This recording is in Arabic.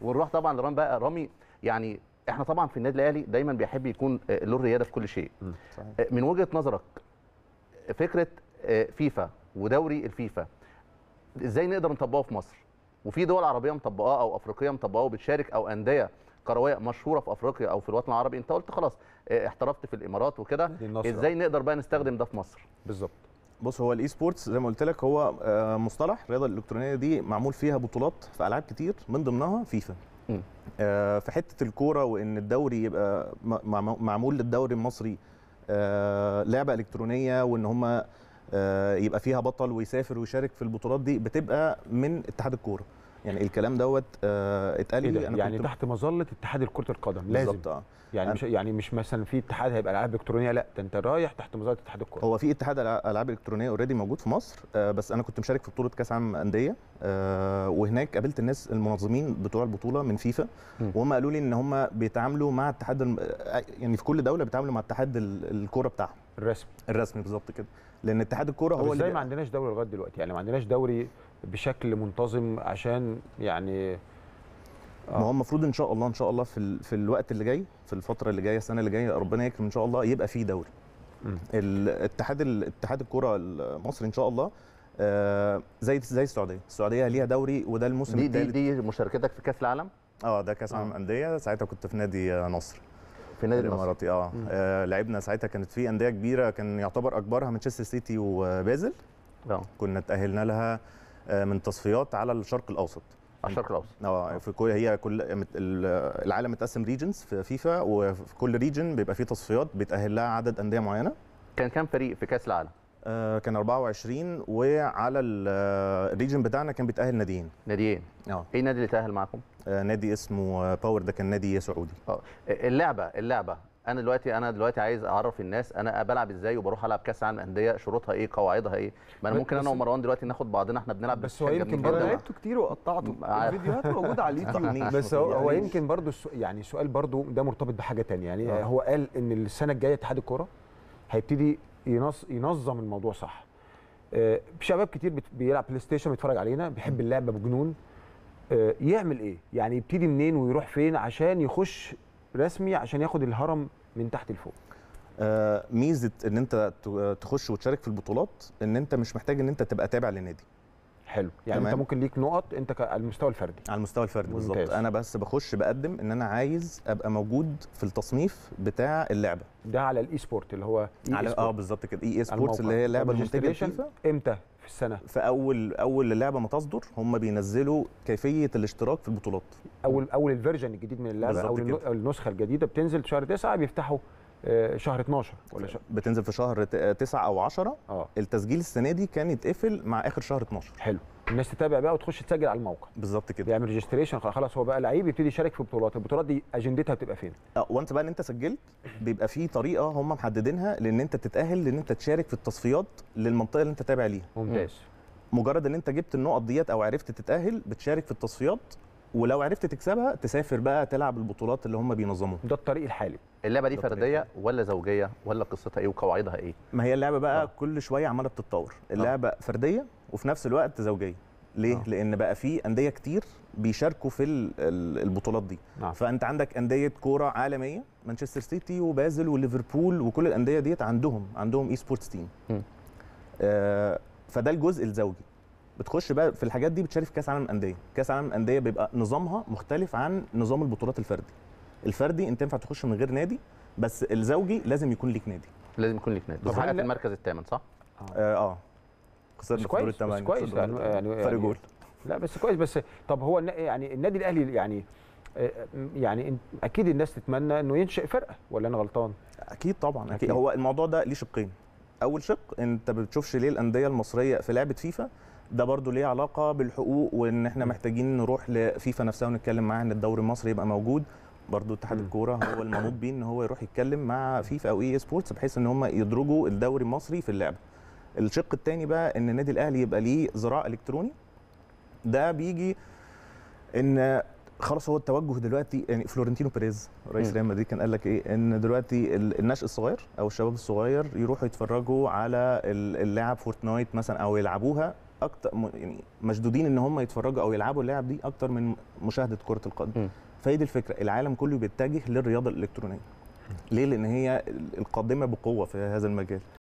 ونروح طبعا لرامي بقى رامي يعني احنا طبعا في النادي الاهلي دايما بيحب يكون آه، له الرياده في كل شيء صحيح. آه، من وجهه نظرك آه، فكره فيفا ودوري الفيفا ازاي نقدر نطبقه في مصر وفي دول عربيه مطبقاه او افريقيه مطبقاه وبتشارك او انديه كرويه مشهوره في افريقيا او في الوطن العربي انت قلت خلاص احترفت في الامارات وكده ازاي نقدر بقى نستخدم ده في مصر بالظبط بص هو الاي سبورتس زي ما قلت لك هو آه، مصطلح الرياضه الالكترونيه دي معمول فيها بطولات في العاب كتير من ضمنها فيفا آه، في حته الكوره وان الدوري يبقى معمول للدوري المصري آه، لعبه الكترونيه وان هم يبقى فيها بطل ويسافر ويشارك في البطولات دي بتبقى من اتحاد الكوره يعني الكلام دوت آه اتقال إيه لي انا يعني تحت مظله اتحاد كره القدم لازم آه. يعني مش يعني مش مثلا في اتحاد هيبقى العاب الكترونيه لا ده انت رايح تحت مظله اتحاد الكره هو في اتحاد العاب الكترونيه اوريدي موجود في مصر آه بس انا كنت مشارك في بطوله كاس عالم انديه آه وهناك قابلت الناس المنظمين بتوع البطوله من فيفا وهم قالوا لي ان هم بيتعاملوا مع اتحاد آه، يعني في كل دوله بيتعاملوا مع اتحاد الكوره بتاعهم الرسمي الرسمي بالظبط كده لان اتحاد الكوره هو ازاي ما عندناش دوري لغايه دلوقتي يعني ما عندناش دوري بشكل منتظم عشان يعني آه. ما هو المفروض ان شاء الله ان شاء الله في في الوقت اللي جاي في الفتره اللي جايه السنه اللي جايه ربنا يكرم ان شاء الله يبقى في دوري الاتحاد الاتحاد الكوره المصري ان شاء الله آه زي زي السعوديه السعوديه ليها دوري وده الموسم دي دي, دي مشاركتك في كاس العالم اه ده كاس العالم آه. انديه ساعتها كنت في نادي نصر في النادي الاماراتي آه. آه. لعبنا ساعتها كانت في انديه كبيره كان يعتبر اكبرها مانشستر سيتي وبازل اه كنا تاهلنا لها آه، من تصفيات على الشرق الاوسط الشرق الاوسط اه في كل هي كل العالم متقسم ريجنز في فيفا وفي كل ريجن بيبقى فيه تصفيات بيتاهل لها عدد انديه معينه كان كام فريق في كاس العالم آه، كان 24 وعلى آه، الريجن بتاعنا كان بيتاهل ناديين ناديين اه ايه النادي اللي تاهل معاكم آه، نادي اسمه باور ده كان نادي سعودي اه اللعبه اللعبه انا دلوقتي انا دلوقتي عايز اعرف الناس انا بلعب ازاي وبروح العب كاس عالم انديه شروطها ايه قواعدها ايه ما انا ممكن انا ومروان دلوقتي ناخد بعضنا احنا بنلعب بس هو يمكن برضه لعبته كتير وقطعته الفيديوهات موجوده على اليوتيوب بس هو يعني هو يمكن برضه يعني سؤال برضه ده مرتبط بحاجه ثانيه يعني أوه. هو قال ان السنه الجايه اتحاد الكوره هيبتدي ينظم الموضوع صح آه، شباب كتير بيلعب بلاي ستيشن بيتفرج علينا بيحب اللعبه بجنون آه، يعمل ايه يعني يبتدي منين ويروح فين عشان يخش رسمي عشان ياخد الهرم من تحت لفوق آه، ميزه ان انت تخش وتشارك في البطولات ان انت مش محتاج ان انت تبقى تابع لنادي حلو يعني تمام. انت ممكن ليك نقط انت على المستوى الفردي على المستوى الفردي بالظبط انا بس بخش بقدم ان انا عايز ابقى موجود في التصنيف بتاع اللعبه ده على الاي سبورت اللي هو إي على اه بالظبط كده اي سبورتس اللي هي اللعبه المنتجه امتى في السنه في اول اول اللعبه ما تصدر هم بينزلوا كيفيه الاشتراك في البطولات اول اول الفيرجن الجديد من اللعبه او النسخه الجديده بتنزل شهر 9 بيفتحوا آه، شهر 12 ولا شهر بتنزل في شهر 9 آه، او 10 اه التسجيل السنه دي كان يتقفل مع اخر شهر 12 حلو الناس تتابع بقى وتخش تسجل على الموقع بالظبط كده يعمل ريجستريشن خلاص هو بقى لعيب يبتدي يشارك في بطولات البطولات دي اجندتها بتبقى فين اه وانت بقى ان انت سجلت بيبقى في طريقه هم محددينها لان انت تتاهل لان انت تشارك في التصفيات للمنطقه اللي انت تابع ليها ممتاز مجرد ان انت جبت النقط ديت او عرفت تتاهل بتشارك في التصفيات ولو عرفت تكسبها تسافر بقى تلعب البطولات اللي هم بينظموها ده الطريق الحالي اللعبه دي فرديه ولا زوجيه ولا قصتها ايه وقواعدها ايه ما هي اللعبه بقى أوه. كل شويه عماله بتتطور آه. اللعبه أوه. فرديه وفي نفس الوقت زوجيه ليه؟ أوه. لأن بقى في أندية كتير بيشاركوا في البطولات دي نعم. فأنت عندك أندية كورة عالمية مانشستر سيتي وبازل وليفربول وكل الأندية ديت عندهم عندهم إي سبورتس تيم آه فده الجزء الزوجي بتخش بقى في الحاجات دي بتشارك في كاس عالم الانديه كاس عالم الانديه بيبقى نظامها مختلف عن نظام البطولات الفردي الفردي انت ينفع تخش من غير نادي بس الزوجي لازم يكون ليك نادي لازم يكون ليك نادي بس حققت المركز الثامن صح اه اه, آه. خسرت في الدور الثامن كويس يعني, يعني فرق يعني جول لا بس كويس بس طب هو يعني النادي الاهلي يعني آه، آه، يعني اكيد الناس تتمنى انه ينشئ فرقه ولا انا غلطان اكيد طبعا اكيد, أكيد. هو الموضوع ده ليه شقين اول شق انت ما بتشوفش ليه الانديه المصريه في لعبه فيفا ده برضو ليه علاقه بالحقوق وان احنا محتاجين نروح لفيفا نفسها ونتكلم معاها ان الدوري المصري يبقى موجود برضو اتحاد الكوره هو المنوط بيه ان هو يروح يتكلم مع فيفا او اي سبورتس بحيث ان هم يدرجوا الدوري المصري في اللعبه الشق الثاني بقى ان النادي الاهلي يبقى ليه ذراع الكتروني ده بيجي ان خلاص هو التوجه دلوقتي يعني فلورنتينو بيريز رئيس ريال مدريد كان قال لك ايه ان دلوقتي النشأ الصغير او الشباب الصغير يروحوا يتفرجوا على اللعب فورتنايت مثلا او يلعبوها اكتر يعني مشدودين ان هم يتفرجوا او يلعبوا اللعب دي اكتر من مشاهده كره القدم فهي دي الفكره العالم كله بيتجه للرياضه الالكترونيه ليه لان هي القادمه بقوه في هذا المجال